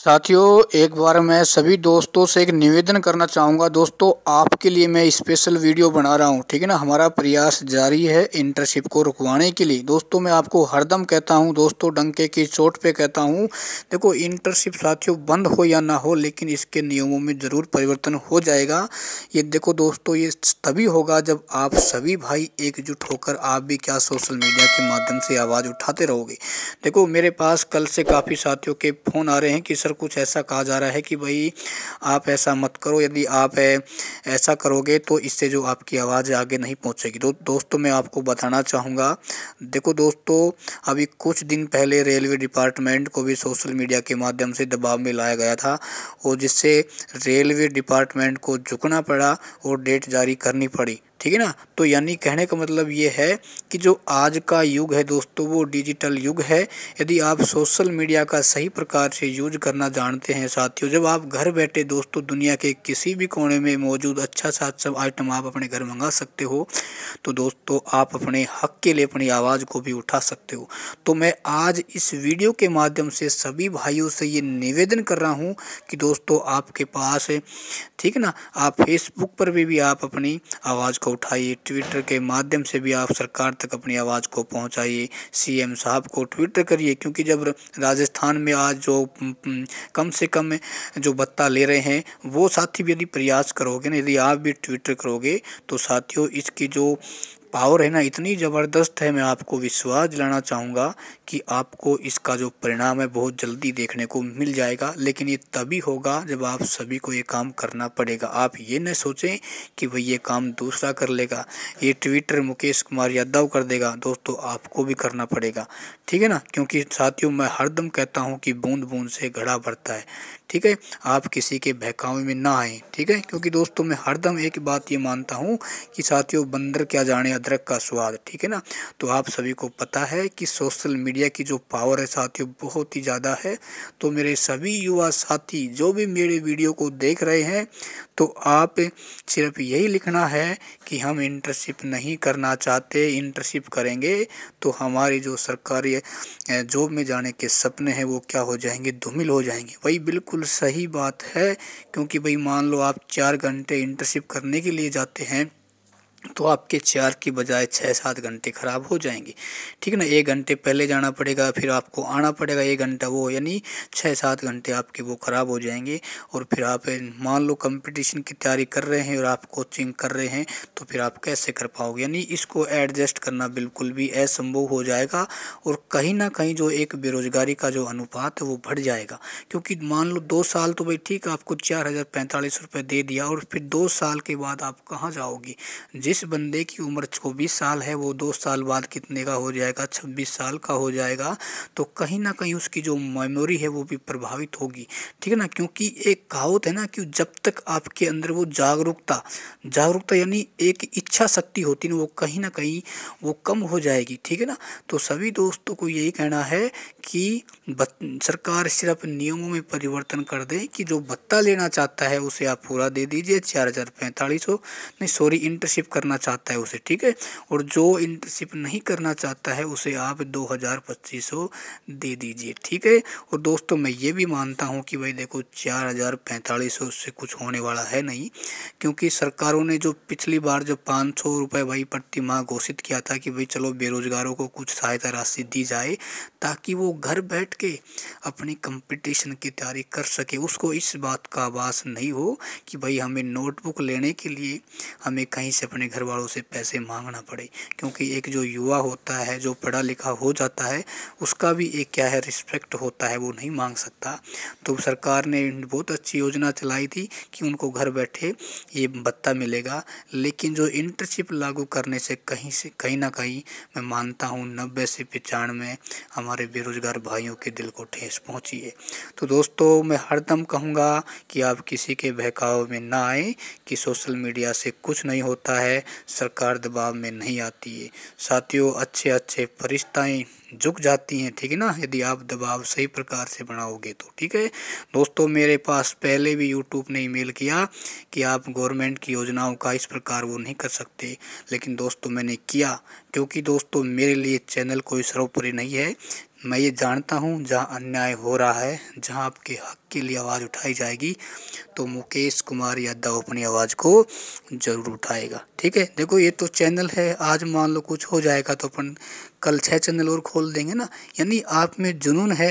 साथियों एक बार मैं सभी दोस्तों से एक निवेदन करना चाहूँगा दोस्तों आपके लिए मैं स्पेशल वीडियो बना रहा हूँ ठीक है ना हमारा प्रयास जारी है इंटर्नशिप को रुकवाने के लिए दोस्तों मैं आपको हरदम कहता हूँ दोस्तों डंके की चोट पे कहता हूँ देखो इंटर्नशिप साथियों बंद हो या ना हो लेकिन इसके नियमों में ज़रूर परिवर्तन हो जाएगा ये देखो दोस्तों ये तभी होगा जब आप सभी भाई एकजुट होकर आप भी क्या सोशल मीडिया के माध्यम से आवाज़ उठाते रहोगे देखो मेरे पास कल से काफ़ी साथियों के फ़ोन आ रहे हैं कि अक्सर कुछ ऐसा कहा जा रहा है कि भाई आप ऐसा मत करो यदि आप ऐसा करोगे तो इससे जो आपकी आवाज़ आगे नहीं पहुंचेगी तो दोस्तों मैं आपको बताना चाहूँगा देखो दोस्तों अभी कुछ दिन पहले रेलवे डिपार्टमेंट को भी सोशल मीडिया के माध्यम से दबाव में लाया गया था और जिससे रेलवे डिपार्टमेंट को झुकना पड़ा और डेट जारी करनी पड़ी ठीक है ना तो यानी कहने का मतलब ये है कि जो आज का युग है दोस्तों वो डिजिटल युग है यदि आप सोशल मीडिया का सही प्रकार से यूज करना जानते हैं साथियों जब आप घर बैठे दोस्तों दुनिया के किसी भी कोने में मौजूद अच्छा सा सब आइटम आप अपने घर मंगा सकते हो तो दोस्तों आप अपने हक के लिए अपनी आवाज़ को भी उठा सकते हो तो मैं आज इस वीडियो के माध्यम से सभी भाइयों से ये निवेदन कर रहा हूँ कि दोस्तों आपके पास ठीक है ना आप फेसबुक पर भी, भी आप अपनी आवाज़ को को उठाइए ट्विटर के माध्यम से भी आप सरकार तक अपनी आवाज़ को पहुंचाइए सीएम साहब को ट्विटर करिए क्योंकि जब राजस्थान में आज जो कम से कम जो भत्ता ले रहे हैं वो साथी भी यदि प्रयास करोगे ना यदि आप भी ट्विटर करोगे तो साथियों इसकी जो पावर है ना इतनी ज़बरदस्त है मैं आपको विश्वास दिलाना चाहूँगा कि आपको इसका जो परिणाम है बहुत जल्दी देखने को मिल जाएगा लेकिन ये तभी होगा जब आप सभी को ये काम करना पड़ेगा आप ये न सोचें कि भाई ये काम दूसरा कर लेगा ये ट्विटर मुकेश कुमार यादव कर देगा दोस्तों आपको भी करना पड़ेगा ठीक है ना क्योंकि साथियों मैं हरदम कहता हूँ कि बूंद बूंद से घड़ा भरता है ठीक है आप किसी के बहकावे में ना आए ठीक है क्योंकि दोस्तों मैं हरदम एक बात ये मानता हूँ कि साथियों बंदर क्या जाने अदरक का स्वाद ठीक है ना तो आप सभी को पता है कि सोशल मीडिया की जो पावर है साथियों बहुत ही ज़्यादा है तो मेरे सभी युवा साथी जो भी मेरे वीडियो को देख रहे हैं तो आप सिर्फ यही लिखना है कि हम इंटर्नशिप नहीं करना चाहते इंटर्नशिप करेंगे तो हमारी जो सरकारी जॉब में जाने के सपने हैं वो क्या हो जाएंगे धूमिल हो जाएंगे वही बिल्कुल बिल्कुल सही बात है क्योंकि भाई मान लो आप चार घंटे इंटर्नशिप करने के लिए जाते हैं तो आपके चार की बजाय छः सात घंटे ख़राब हो जाएंगे ठीक है ना एक घंटे पहले जाना पड़ेगा फिर आपको आना पड़ेगा एक घंटा वो यानी छः सात घंटे आपके वो ख़राब हो जाएंगे और फिर आप मान लो कंपटीशन की तैयारी कर रहे हैं और आप कोचिंग कर रहे हैं तो फिर आप कैसे कर पाओगे यानी इसको एडजस्ट करना बिल्कुल भी असंभव हो जाएगा और कहीं ना कहीं जो एक बेरोजगारी का जो अनुपात है वो बढ़ जाएगा क्योंकि मान लो दो साल तो भाई ठीक आपको चार हज़ार पैंतालीस रुपये दे दिया और फिर दो साल के बाद आप कहाँ जाओगे जिस जिस बंदे की उम्र चौबीस साल है वो दो साल बाद कितने का हो जाएगा छब्बीस साल का हो जाएगा तो कहीं ना कहीं उसकी जो मेमोरी है वो भी प्रभावित होगी ठीक है ना क्योंकि एक कहावत है ना कि जब तक आपके अंदर वो जागरूकता जागरूकता यानी एक इच्छा शक्ति होती ना वो कहीं ना कहीं वो कम हो जाएगी ठीक है ना तो सभी दोस्तों को यही कहना है कि सरकार सिर्फ नियमों में परिवर्तन कर दे कि जो भत्ता लेना चाहता है उसे आप पूरा दे दीजिए चार हज़ार पैंतालीस सौ नहीं सॉरी इंटर्नशिप करना चाहता है उसे ठीक है और जो इंटर्नशिप नहीं करना चाहता है उसे आप दो हज़ार पच्चीस सौ दे दीजिए ठीक है और दोस्तों मैं ये भी मानता हूँ कि भाई देखो चार हज़ार पैंतालीस सौ उससे कुछ होने वाला है नहीं क्योंकि सरकारों ने जो पिछली बार जो पाँच सौ रुपये भाई प्रति माह घोषित किया था कि भाई चलो बेरोजगारों को कुछ सहायता राशि दी जाए ताकि वो घर बैठ के अपनी कंपटीशन की तैयारी कर सके उसको इस बात का आभास नहीं हो कि भाई हमें नोटबुक लेने के लिए हमें कहीं से अपने घर वालों से पैसे मांगना पड़े क्योंकि एक जो युवा होता है जो पढ़ा लिखा हो जाता है उसका भी एक क्या है रिस्पेक्ट होता है वो नहीं मांग सकता तो सरकार ने बहुत अच्छी योजना चलाई थी कि उनको घर बैठे ये भत्ता मिलेगा लेकिन जो इंटर्नशिप लागू करने से कहीं से कहीं ना कहीं मैं मानता हूँ नब्बे से पचानवे हमारे बेरोजगार भाइयों के दिल को ठेस पहुँची है तो दोस्तों मैं हरदम कहूँगा कि आप किसी के बहकाव में ना आए कि सोशल मीडिया से कुछ नहीं होता है सरकार दबाव में नहीं आती है साथियों अच्छे अच्छे फरिश्ताएँ झुक जाती हैं ठीक है ना यदि आप दबाव सही प्रकार से बनाओगे तो ठीक है दोस्तों मेरे पास पहले भी यूट्यूब ने ईमेल किया कि आप गवर्नमेंट की योजनाओं का इस प्रकार वो नहीं कर सकते लेकिन दोस्तों मैंने किया क्योंकि दोस्तों मेरे लिए चैनल कोई सर्वोपरि नहीं है मैं ये जानता हूँ जहाँ अन्याय हो रहा है जहाँ आपके हक के लिए आवाज़ उठाई जाएगी तो मुकेश कुमार यादव अपनी आवाज़ को ज़रूर उठाएगा ठीक है देखो ये तो चैनल है आज मान लो कुछ हो जाएगा तो अपन कल छः चैनल और खोल देंगे ना यानी आप में जुनून है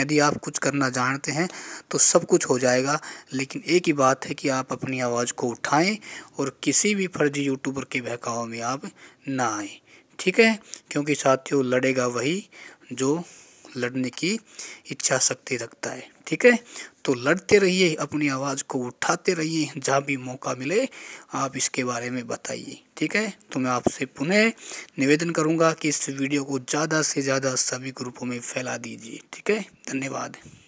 यदि आप कुछ करना जानते हैं तो सब कुछ हो जाएगा लेकिन एक ही बात है कि आप अपनी आवाज़ को उठाएं और किसी भी फर्जी यूट्यूबर के बहकाव में आप ना आए ठीक है क्योंकि साथियों लड़ेगा वही जो लड़ने की इच्छा शक्ति रखता है ठीक है तो लड़ते रहिए अपनी आवाज़ को उठाते रहिए जहाँ भी मौका मिले आप इसके बारे में बताइए ठीक है तो मैं आपसे पुनः निवेदन करूँगा कि इस वीडियो को ज़्यादा से ज़्यादा सभी ग्रुपों में फैला दीजिए ठीक है धन्यवाद